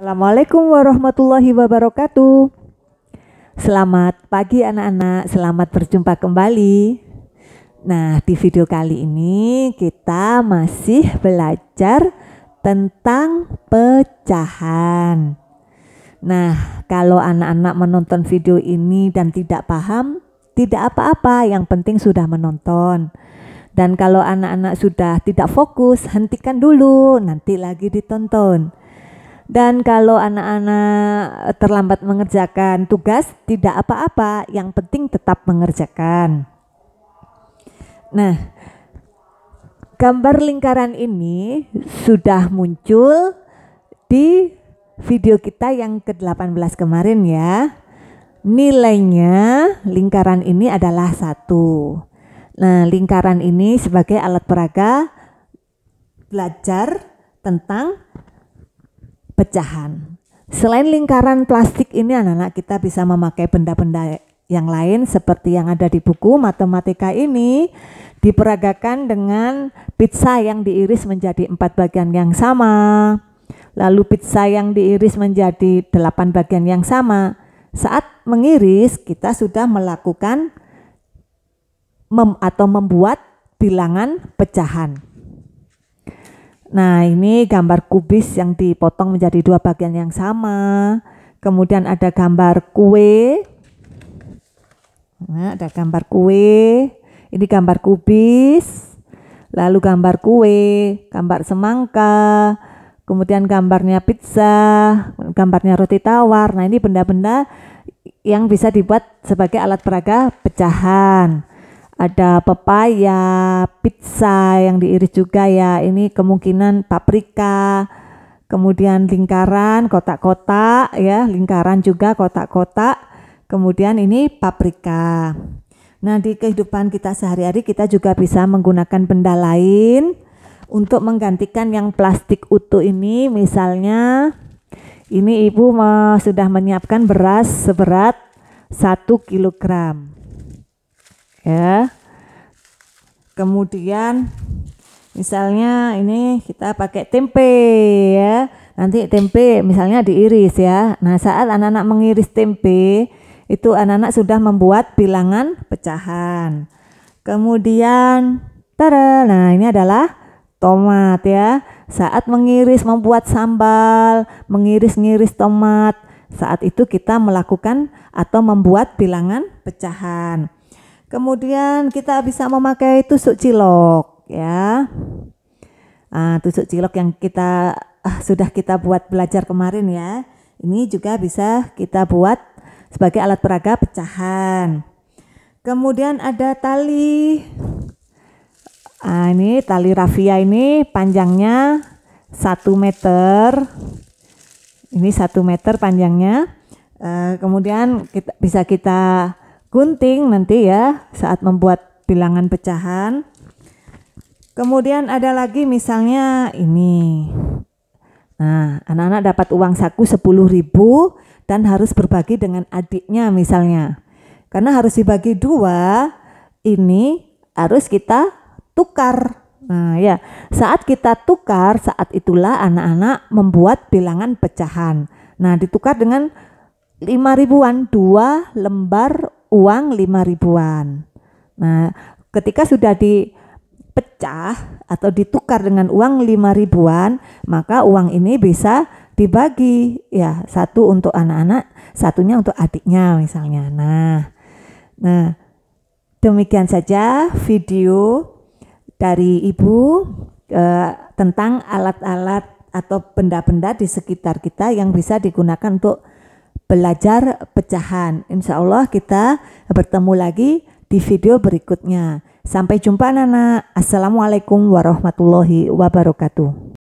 Assalamualaikum warahmatullahi wabarakatuh. Selamat pagi anak-anak, selamat berjumpa kembali. Nah, di video kali ini kita masih belajar tentang pecahan. Nah, kalau anak-anak menonton video ini dan tidak paham, tidak apa-apa, yang penting sudah menonton. Dan kalau anak-anak sudah tidak fokus, hentikan dulu, nanti lagi ditonton. Dan kalau anak-anak eh, terlambat mengerjakan tugas, tidak apa-apa, yang penting tetap mengerjakan. Nah, gambar lingkaran ini sudah muncul di video kita yang ke-18 kemarin ya. Nilainya lingkaran ini adalah satu. Nah, lingkaran ini sebagai alat peraga belajar tentang pecahan. Selain lingkaran plastik ini anak-anak kita bisa memakai benda-benda yang lain seperti yang ada di buku matematika ini diperagakan dengan pizza yang diiris menjadi empat bagian yang sama. Lalu pizza yang diiris menjadi delapan bagian yang sama. Saat mengiris kita sudah melakukan mem atau membuat bilangan pecahan. Nah, ini gambar kubis yang dipotong menjadi dua bagian yang sama. Kemudian ada gambar kue. Nah, ada gambar kue. Ini gambar kubis. Lalu gambar kue, gambar semangka, kemudian gambarnya pizza, gambarnya roti tawar. Nah, ini benda-benda yang bisa dibuat sebagai alat peraga pecahan ada pepaya, pizza yang diiris juga ya. Ini kemungkinan paprika, kemudian lingkaran, kotak-kotak ya, lingkaran juga kotak-kotak. Kemudian ini paprika. Nah, di kehidupan kita sehari-hari kita juga bisa menggunakan benda lain untuk menggantikan yang plastik utuh ini. Misalnya ini Ibu sudah menyiapkan beras seberat 1 kilogram ya. Kemudian misalnya ini kita pakai tempe ya. Nanti tempe misalnya diiris ya. Nah, saat anak-anak mengiris tempe itu anak-anak sudah membuat bilangan pecahan. Kemudian tada, nah ini adalah tomat ya. Saat mengiris membuat sambal, mengiris-ngiris tomat, saat itu kita melakukan atau membuat bilangan pecahan. Kemudian kita bisa memakai tusuk cilok ya. Nah, tusuk cilok yang kita ah, sudah kita buat belajar kemarin ya. Ini juga bisa kita buat sebagai alat peraga pecahan. Kemudian ada tali. Nah, ini tali rafia ini panjangnya 1 meter. Ini 1 meter panjangnya. Uh, kemudian kita bisa kita gunting nanti ya saat membuat bilangan pecahan. Kemudian ada lagi misalnya ini. Nah, anak-anak dapat uang saku 10.000 dan harus berbagi dengan adiknya misalnya. Karena harus dibagi dua, ini harus kita tukar. Nah, ya, saat kita tukar, saat itulah anak-anak membuat bilangan pecahan. Nah, ditukar dengan 5 ribuan dua lembar uang lima ribuan. Nah, ketika sudah dipecah atau ditukar dengan uang lima ribuan, maka uang ini bisa dibagi ya satu untuk anak-anak, satunya untuk adiknya misalnya. Nah, nah demikian saja video dari ibu eh, tentang alat-alat atau benda-benda di sekitar kita yang bisa digunakan untuk belajar pecahan. Insya Allah kita bertemu lagi di video berikutnya. Sampai jumpa Nana. Assalamualaikum warahmatullahi wabarakatuh.